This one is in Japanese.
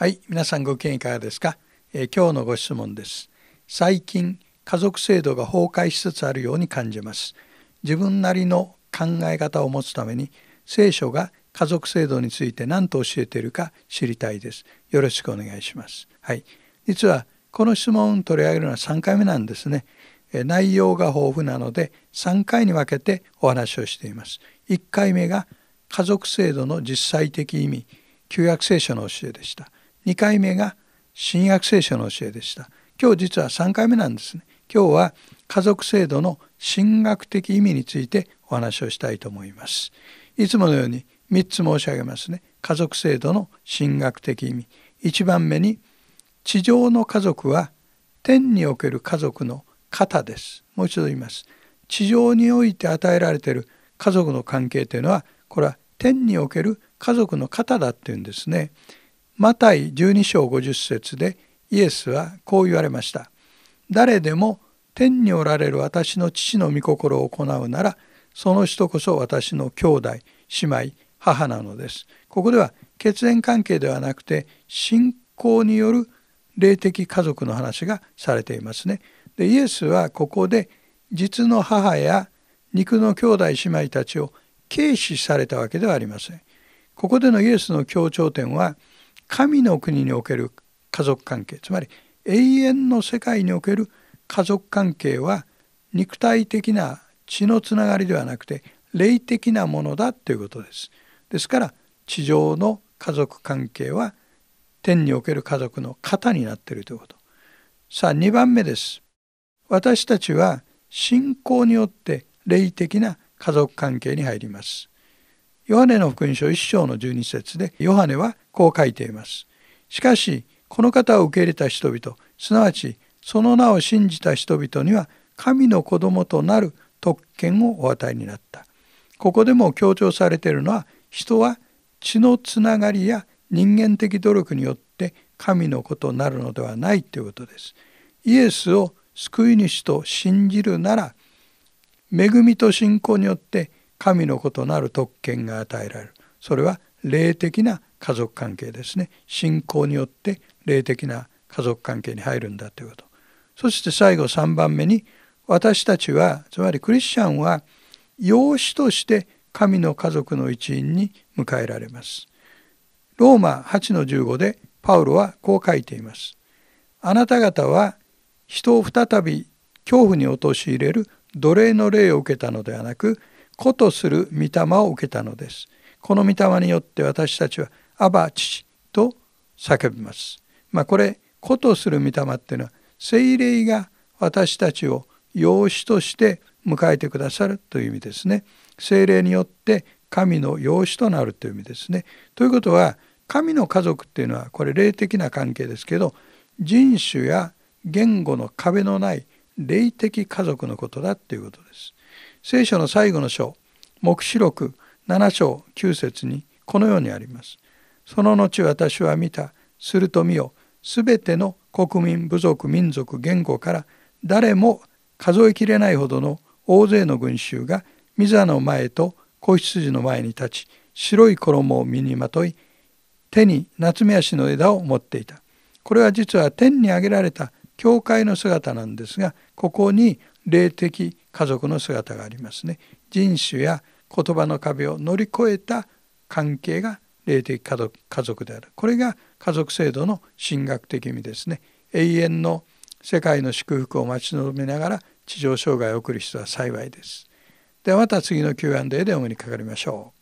はい、皆さんご機嫌いかがですか、えー、今日のご質問です。最近、家族制度が崩壊しつつあるように感じます。自分なりの考え方を持つために、聖書が家族制度について何と教えているか知りたいです。よろしくお願いします。はい、実はこの質問を取り上げるのは3回目なんですね。内容が豊富なので3回に分けてお話をしています。1回目が家族制度の実際的意味、旧約聖書の教えでした。2回目が新約聖書の教えでした今日実は3回目なんですね今日は家族制度の神学的意味についてお話をしたいと思いますいつものように3つ申し上げますね家族制度の神学的意味1番目に地上の家族は天における家族の型ですもう一度言います地上において与えられている家族の関係というのはこれは天における家族の型だっていうんですねマタイ12章50節でイエスはこう言われました。誰でも天におられる私の父の御心を行うならその人こそ私の兄弟姉妹母なのです。ここでは血縁関係ではなくて信仰による霊的家族の話がされていますね。でイエスはここで実の母や肉の兄弟姉妹たちを軽視されたわけではありません。ここでのイエスの強調点は神の国における家族関係つまり永遠の世界における家族関係は肉体的な血のつながりではなくて霊的なものだということです。ですから地上の家族関係は天における家族の型になっているということ。さあ2番目です。私たちは信仰によって霊的な家族関係に入ります。ヨハネの福音書1章の12節でヨハネはこう書いています。しかしこの方を受け入れた人々すなわちその名を信じた人々には神の子供となる特権をお与えになった。ここでも強調されているのは人は血のつながりや人間的努力によって神の子となるのではないということです。イエスを救い主と信じるなら恵みと信仰によって神の子となる特権が与えられるそれは霊的な家族関係ですね信仰によって霊的な家族関係に入るんだということそして最後3番目に私たちはつまりクリスチャンは養子として神の家族の一員に迎えられますローマ8の15でパウロはこう書いていますあなた方は人を再び恐怖に陥れる奴隷の霊を受けたのではなく子とする御霊を受けたのです。この御霊によって私たちは「アバ父」と叫びます。まあ、これ「子とする御霊」っていうのは聖霊が私たちを養子として迎えてくださるという意味ですね。聖霊によって神の養子となるという意味ですね。ということは神の家族っていうのはこれ霊的な関係ですけど人種や言語の壁のない霊的家族のことだっていうことです。聖書の最後の章、黙示録7章9節にこのようにあります。その後私は見た。すると見よ。すべての国民、部族、民族、言語から誰も数えきれないほどの大勢の群衆がミザの前と子羊の前に立ち白い衣を身にまとい手に夏目足の枝を持っていたこれは実は天に挙げられた教会の姿なんですがここに霊的家族の姿がありますね。人種や言葉の壁を乗り越えた関係が霊的家族家族である。これが家族制度の神学的意味ですね。永遠の世界の祝福を待ち望みながら地上生涯を送る人は幸いです。ではまた次の Q&A でお目にかかりましょう。